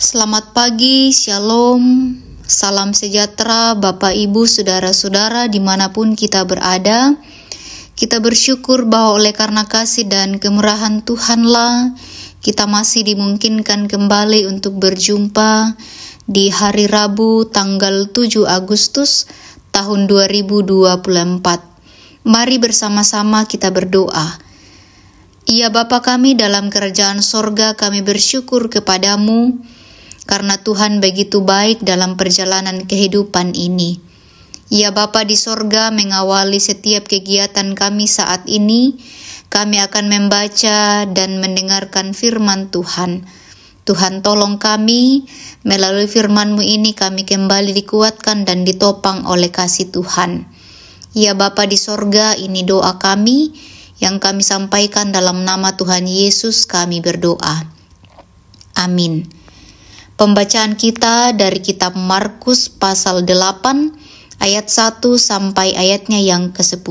Selamat pagi, shalom, salam sejahtera, Bapak, Ibu, saudara-saudara, dimanapun kita berada. Kita bersyukur bahwa oleh karena kasih dan kemurahan Tuhanlah, kita masih dimungkinkan kembali untuk berjumpa di hari Rabu tanggal 7 Agustus tahun 2024. Mari bersama-sama kita berdoa. Ya Bapa kami dalam kerajaan sorga kami bersyukur kepadamu karena Tuhan begitu baik dalam perjalanan kehidupan ini. Ya Bapa di sorga mengawali setiap kegiatan kami saat ini, kami akan membaca dan mendengarkan firman Tuhan. Tuhan tolong kami, melalui firman-Mu ini kami kembali dikuatkan dan ditopang oleh kasih Tuhan. Ya Bapa di sorga, ini doa kami yang kami sampaikan dalam nama Tuhan Yesus kami berdoa. Amin. Pembacaan kita dari kitab Markus pasal 8 ayat 1 sampai ayatnya yang ke-10.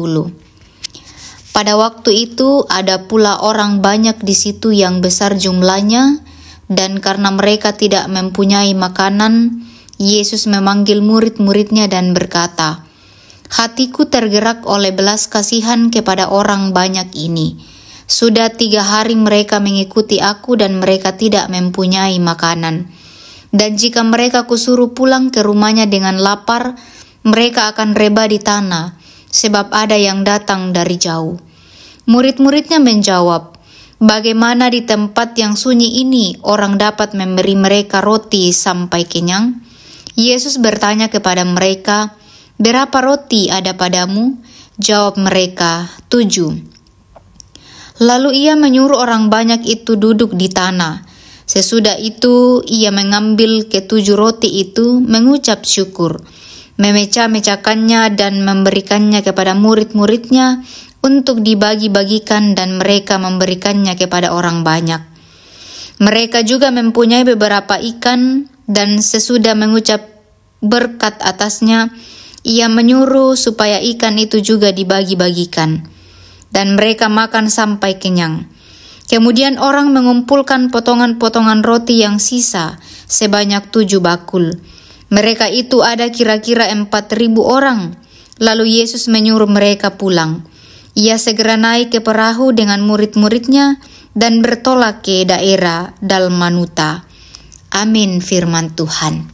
Pada waktu itu ada pula orang banyak di situ yang besar jumlahnya dan karena mereka tidak mempunyai makanan, Yesus memanggil murid-muridnya dan berkata, "Hatiku tergerak oleh belas kasihan kepada orang banyak ini. Sudah tiga hari mereka mengikuti aku dan mereka tidak mempunyai makanan." Dan jika mereka kusuruh pulang ke rumahnya dengan lapar, mereka akan reba di tanah, sebab ada yang datang dari jauh. Murid-muridnya menjawab, Bagaimana di tempat yang sunyi ini orang dapat memberi mereka roti sampai kenyang? Yesus bertanya kepada mereka, Berapa roti ada padamu? Jawab mereka, tujuh. Lalu ia menyuruh orang banyak itu duduk di tanah, Sesudah itu ia mengambil ketujuh roti itu, mengucap syukur, memecah-mecahkannya dan memberikannya kepada murid-muridnya untuk dibagi-bagikan dan mereka memberikannya kepada orang banyak. Mereka juga mempunyai beberapa ikan dan sesudah mengucap berkat atasnya, ia menyuruh supaya ikan itu juga dibagi-bagikan. Dan mereka makan sampai kenyang. Kemudian orang mengumpulkan potongan-potongan roti yang sisa sebanyak tujuh bakul. Mereka itu ada kira-kira empat ribu orang. Lalu Yesus menyuruh mereka pulang. Ia segera naik ke perahu dengan murid-muridnya dan bertolak ke daerah Dalmanuta. Amin firman Tuhan.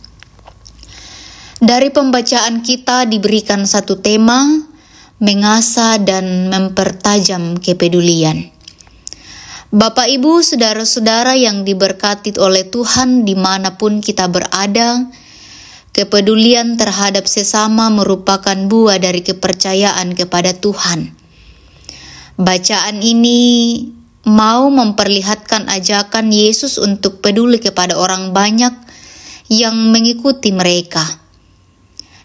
Dari pembacaan kita diberikan satu tema, mengasah dan mempertajam kepedulian. Bapak, Ibu, saudara-saudara yang diberkati oleh Tuhan dimanapun kita berada, kepedulian terhadap sesama merupakan buah dari kepercayaan kepada Tuhan. Bacaan ini mau memperlihatkan ajakan Yesus untuk peduli kepada orang banyak yang mengikuti mereka.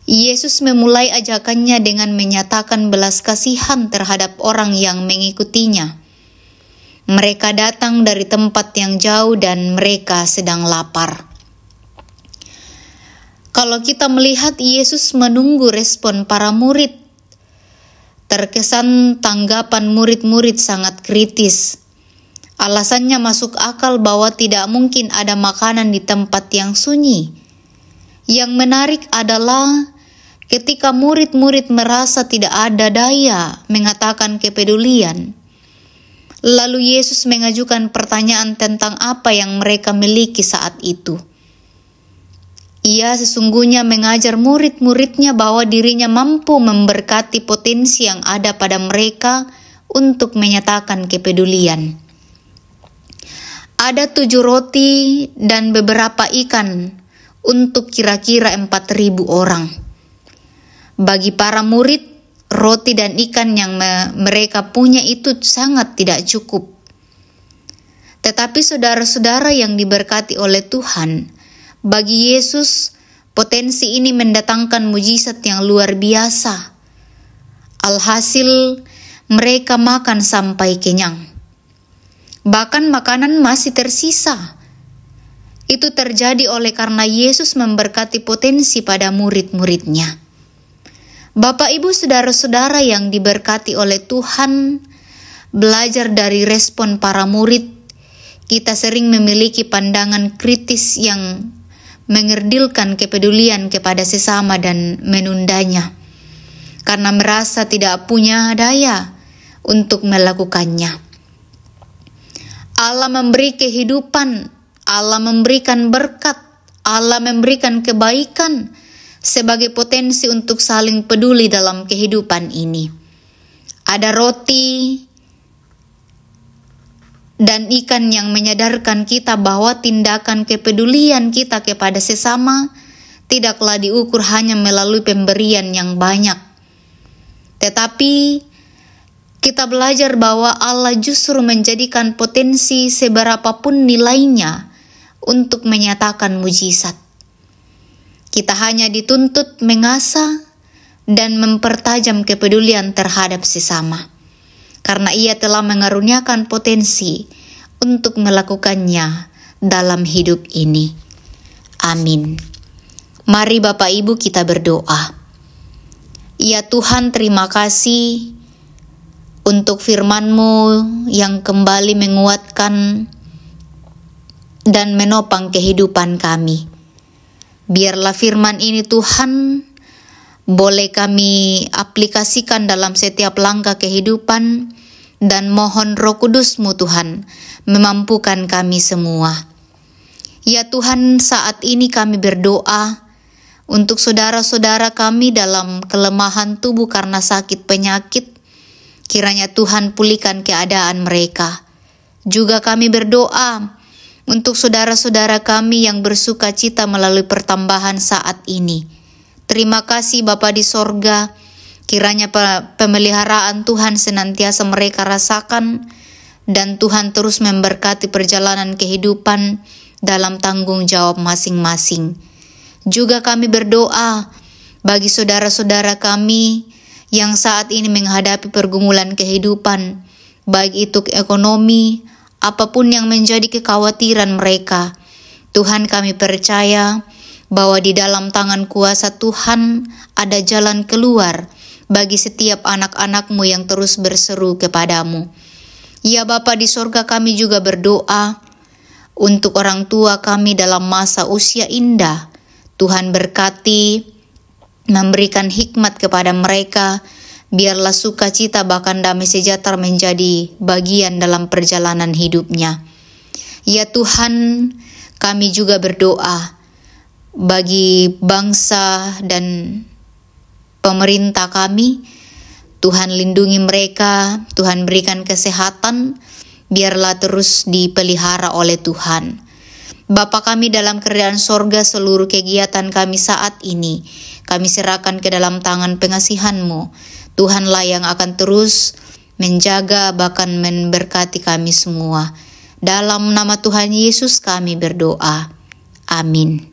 Yesus memulai ajakannya dengan menyatakan belas kasihan terhadap orang yang mengikutinya. Mereka datang dari tempat yang jauh dan mereka sedang lapar. Kalau kita melihat Yesus menunggu respon para murid, terkesan tanggapan murid-murid sangat kritis. Alasannya masuk akal bahwa tidak mungkin ada makanan di tempat yang sunyi. Yang menarik adalah ketika murid-murid merasa tidak ada daya mengatakan kepedulian, Lalu Yesus mengajukan pertanyaan tentang apa yang mereka miliki saat itu. Ia sesungguhnya mengajar murid-muridnya bahwa dirinya mampu memberkati potensi yang ada pada mereka untuk menyatakan kepedulian. Ada tujuh roti dan beberapa ikan untuk kira-kira empat ribu orang. Bagi para murid, roti dan ikan yang mereka punya itu sangat tidak cukup. Tetapi saudara-saudara yang diberkati oleh Tuhan, bagi Yesus, potensi ini mendatangkan mujizat yang luar biasa. Alhasil, mereka makan sampai kenyang. Bahkan makanan masih tersisa. Itu terjadi oleh karena Yesus memberkati potensi pada murid-muridnya. Bapak, ibu, saudara-saudara yang diberkati oleh Tuhan, belajar dari respon para murid, kita sering memiliki pandangan kritis yang mengerdilkan kepedulian kepada sesama dan menundanya karena merasa tidak punya daya untuk melakukannya. Allah memberi kehidupan, Allah memberikan berkat, Allah memberikan kebaikan, sebagai potensi untuk saling peduli dalam kehidupan ini. Ada roti dan ikan yang menyadarkan kita bahwa tindakan kepedulian kita kepada sesama tidaklah diukur hanya melalui pemberian yang banyak. Tetapi kita belajar bahwa Allah justru menjadikan potensi seberapapun nilainya untuk menyatakan mujizat. Kita hanya dituntut mengasah dan mempertajam kepedulian terhadap sesama, karena ia telah mengaruniakan potensi untuk melakukannya dalam hidup ini. Amin. Mari, Bapak Ibu, kita berdoa. Ya Tuhan, terima kasih untuk firman-Mu yang kembali menguatkan dan menopang kehidupan kami. Biarlah firman ini Tuhan boleh kami aplikasikan dalam setiap langkah kehidupan dan mohon roh kudusmu Tuhan memampukan kami semua. Ya Tuhan saat ini kami berdoa untuk saudara-saudara kami dalam kelemahan tubuh karena sakit penyakit, kiranya Tuhan pulihkan keadaan mereka. Juga kami berdoa untuk saudara-saudara kami yang bersuka cita melalui pertambahan saat ini. Terima kasih Bapa di sorga, kiranya pemeliharaan Tuhan senantiasa mereka rasakan dan Tuhan terus memberkati perjalanan kehidupan dalam tanggung jawab masing-masing. Juga kami berdoa bagi saudara-saudara kami yang saat ini menghadapi pergumulan kehidupan, baik itu ekonomi, apapun yang menjadi kekhawatiran mereka. Tuhan kami percaya bahwa di dalam tangan kuasa Tuhan ada jalan keluar bagi setiap anak-anakmu yang terus berseru kepadamu. Ya Bapa di sorga kami juga berdoa untuk orang tua kami dalam masa usia indah. Tuhan berkati, memberikan hikmat kepada mereka, Biarlah sukacita bahkan damai sejahtera menjadi bagian dalam perjalanan hidupnya. Ya Tuhan, kami juga berdoa bagi bangsa dan pemerintah kami. Tuhan lindungi mereka, Tuhan berikan kesehatan, biarlah terus dipelihara oleh Tuhan. Bapa kami dalam kerajaan sorga seluruh kegiatan kami saat ini, kami serahkan ke dalam tangan pengasihanmu. Tuhanlah yang akan terus menjaga bahkan memberkati kami semua. Dalam nama Tuhan Yesus kami berdoa. Amin.